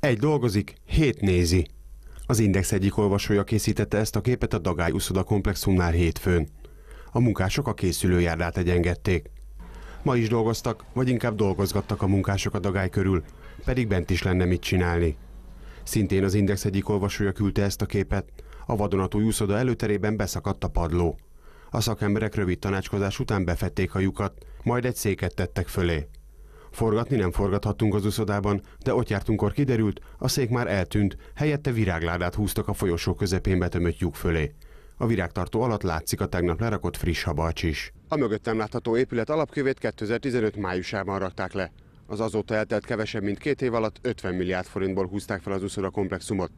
Egy dolgozik, hét nézi. Az Index egyik olvasója készítette ezt a képet a Dagály Uszoda komplexumnál hétfőn. A munkások a készülőjárdát egyengedték. Ma is dolgoztak, vagy inkább dolgozgattak a munkások a dagály körül, pedig bent is lenne mit csinálni. Szintén az Index egyik olvasója küldte ezt a képet. A vadonatúj úszoda előterében beszakadt a padló. A szakemberek rövid tanácskozás után befették a lyukat, majd egy széket tettek fölé. Forgatni nem forgathattunk az uszodában, de ott jártunkkor kiderült, a szék már eltűnt, helyette virágládát húztak a folyosó közepén betömött lyuk fölé. A virágtartó alatt látszik a tegnap lerakott friss habacs is. A mögöttem látható épület alapkövét 2015 májusában rakták le. Az azóta eltelt kevesebb, mint két év alatt 50 milliárd forintból húzták fel az uszoda komplexumot.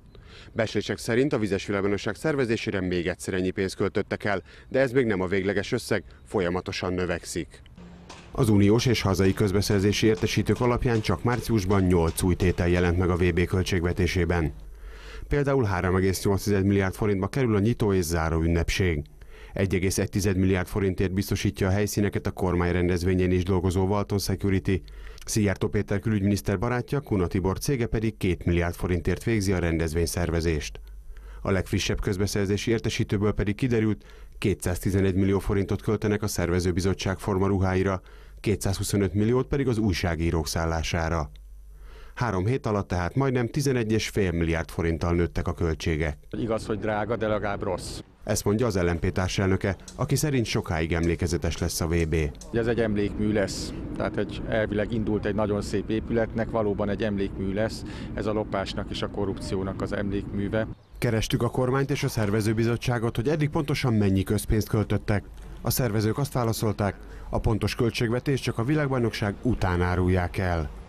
Beslések szerint a vizes világonosság szervezésére még egyszer ennyi pénzt költöttek el, de ez még nem a végleges összeg, folyamatosan növekszik. Az uniós és hazai közbeszerzési értesítők alapján csak márciusban 8 új tétel jelent meg a VB költségvetésében. Például 3,8 milliárd forintba kerül a nyitó és záró ünnepség. 1,1 milliárd forintért biztosítja a helyszíneket a kormány rendezvényén is dolgozó Walton Security. Szijjártó Péter külügyminiszter barátja, Kuna Tibor cége pedig 2 milliárd forintért végzi a rendezvény szervezést. A legfrissebb közbeszerzési értesítőből pedig kiderült, 211 millió forintot költenek a szervezőbizottság formaruháira, 225 milliót pedig az újságírók szállására. Három hét alatt tehát majdnem 11,5 milliárd forinttal nőttek a költségek. Igaz, hogy drága, de legalább rossz. Ezt mondja az LMP társelnöke, aki szerint sokáig emlékezetes lesz a VB. Ez egy emlékmű lesz tehát egy, elvileg indult egy nagyon szép épületnek, valóban egy emlékmű lesz, ez a lopásnak és a korrupciónak az emlékműve. Kerestük a kormányt és a szervezőbizottságot, hogy eddig pontosan mennyi közpénzt költöttek. A szervezők azt válaszolták, a pontos költségvetés csak a világbajnokság után árulják el.